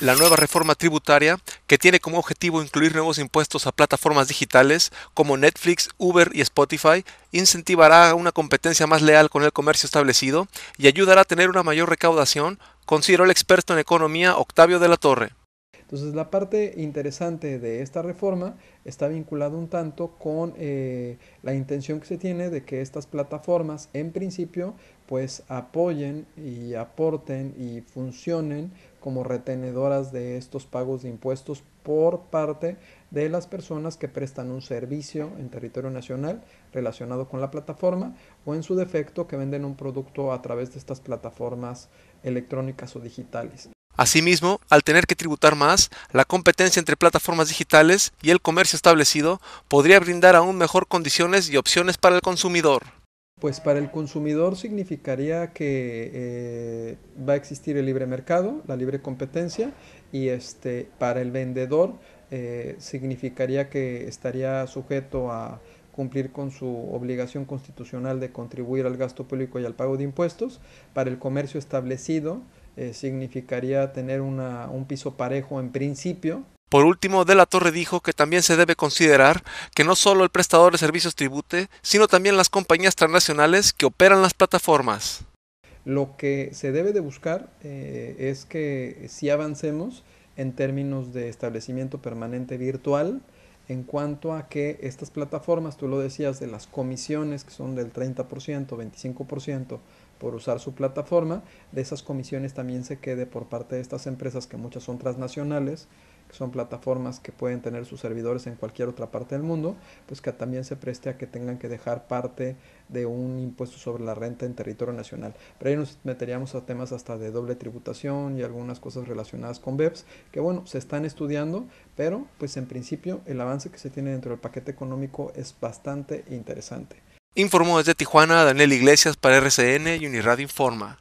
la nueva reforma tributaria que tiene como objetivo incluir nuevos impuestos a plataformas digitales como Netflix, Uber y Spotify, incentivará una competencia más leal con el comercio establecido y ayudará a tener una mayor recaudación, consideró el experto en economía Octavio de la Torre. Entonces la parte interesante de esta reforma está vinculada un tanto con eh, la intención que se tiene de que estas plataformas en principio pues apoyen y aporten y funcionen como retenedoras de estos pagos de impuestos por parte de las personas que prestan un servicio en territorio nacional relacionado con la plataforma o en su defecto que venden un producto a través de estas plataformas electrónicas o digitales. Asimismo, al tener que tributar más, la competencia entre plataformas digitales y el comercio establecido podría brindar aún mejor condiciones y opciones para el consumidor. Pues para el consumidor significaría que eh, va a existir el libre mercado, la libre competencia, y este, para el vendedor eh, significaría que estaría sujeto a cumplir con su obligación constitucional de contribuir al gasto público y al pago de impuestos. Para el comercio establecido, eh, significaría tener un piso parejo en principio. Por último, De la Torre dijo que también se debe considerar que no solo el prestador de servicios tribute, sino también las compañías transnacionales que operan las plataformas. Lo que se debe de buscar eh, es que si avancemos en términos de establecimiento permanente virtual, en cuanto a que estas plataformas, tú lo decías, de las comisiones que son del 30%, 25% por usar su plataforma, de esas comisiones también se quede por parte de estas empresas que muchas son transnacionales, son plataformas que pueden tener sus servidores en cualquier otra parte del mundo, pues que también se preste a que tengan que dejar parte de un impuesto sobre la renta en territorio nacional. Pero ahí nos meteríamos a temas hasta de doble tributación y algunas cosas relacionadas con BEPS, que bueno, se están estudiando, pero pues en principio el avance que se tiene dentro del paquete económico es bastante interesante. Informó desde Tijuana Daniel Iglesias para RCN y Uniradio Informa.